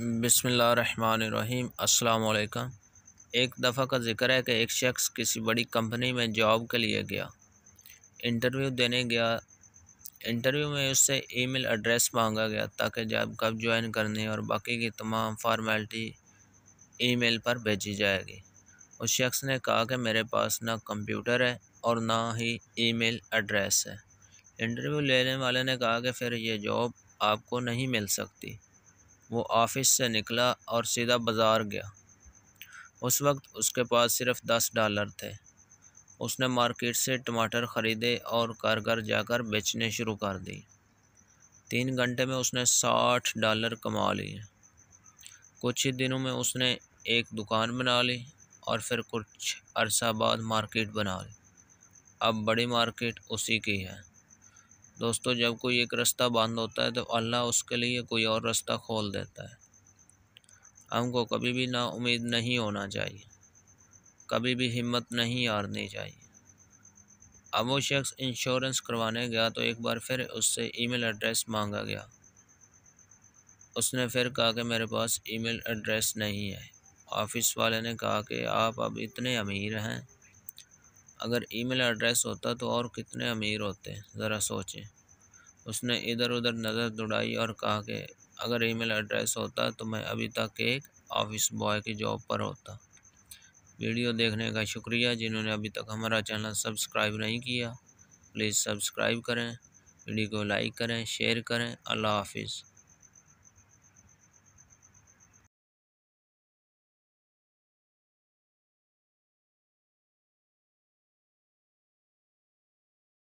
बसमीम अल्लाम एक दफ़ा का जिक्र है कि एक शख्स किसी बड़ी कंपनी में जॉब के लिए गया इंटरव्यू देने गया इंटरव्यू में उससे ईमेल एड्रेस मांगा गया ताकि जॉब कब ज्वाइन करनी और बाकी की तमाम फार्मेलिटी ईमेल पर भेजी जाएगी उस शख्स ने कहा कि मेरे पास ना कंप्यूटर है और ना ही ईमेल एड्रेस है इंटरव्यू लेने वाले ने कहा कि फिर ये जॉब आपको नहीं मिल सकती वो ऑफिस से निकला और सीधा बाज़ार गया उस वक्त उसके पास सिर्फ दस डॉलर थे उसने मार्केट से टमाटर ख़रीदे और घर घर जाकर बेचने शुरू कर दी तीन घंटे में उसने साठ डॉलर कमा लिए कुछ ही दिनों में उसने एक दुकान बना ली और फिर कुछ अरसा बाद मार्केट बना ली अब बड़ी मार्केट उसी की है दोस्तों जब कोई एक रास्ता बंद होता है तो अल्लाह उसके लिए कोई और रास्ता खोल देता है हमको कभी भी ना उम्मीद नहीं होना चाहिए कभी भी हिम्मत नहीं हारनी चाहिए अब वो शख्स इंश्योरेंस करवाने गया तो एक बार फिर उससे ईमेल एड्रेस मांगा गया उसने फिर कहा कि मेरे पास ईमेल एड्रेस नहीं है ऑफिस वाले ने कहा कि आप अब इतने अमीर हैं अगर ईमेल एड्रेस होता तो और कितने अमीर होते ज़रा सोचें उसने इधर उधर नज़र दौड़ाई और कहा कि अगर ईमेल एड्रेस होता तो मैं अभी तक एक ऑफिस बॉय की जॉब पर होता वीडियो देखने का शुक्रिया जिन्होंने अभी तक हमारा चैनल सब्सक्राइब नहीं किया प्लीज़ सब्सक्राइब करें वीडियो को लाइक करें शेयर करें अल्लाह हाफिज़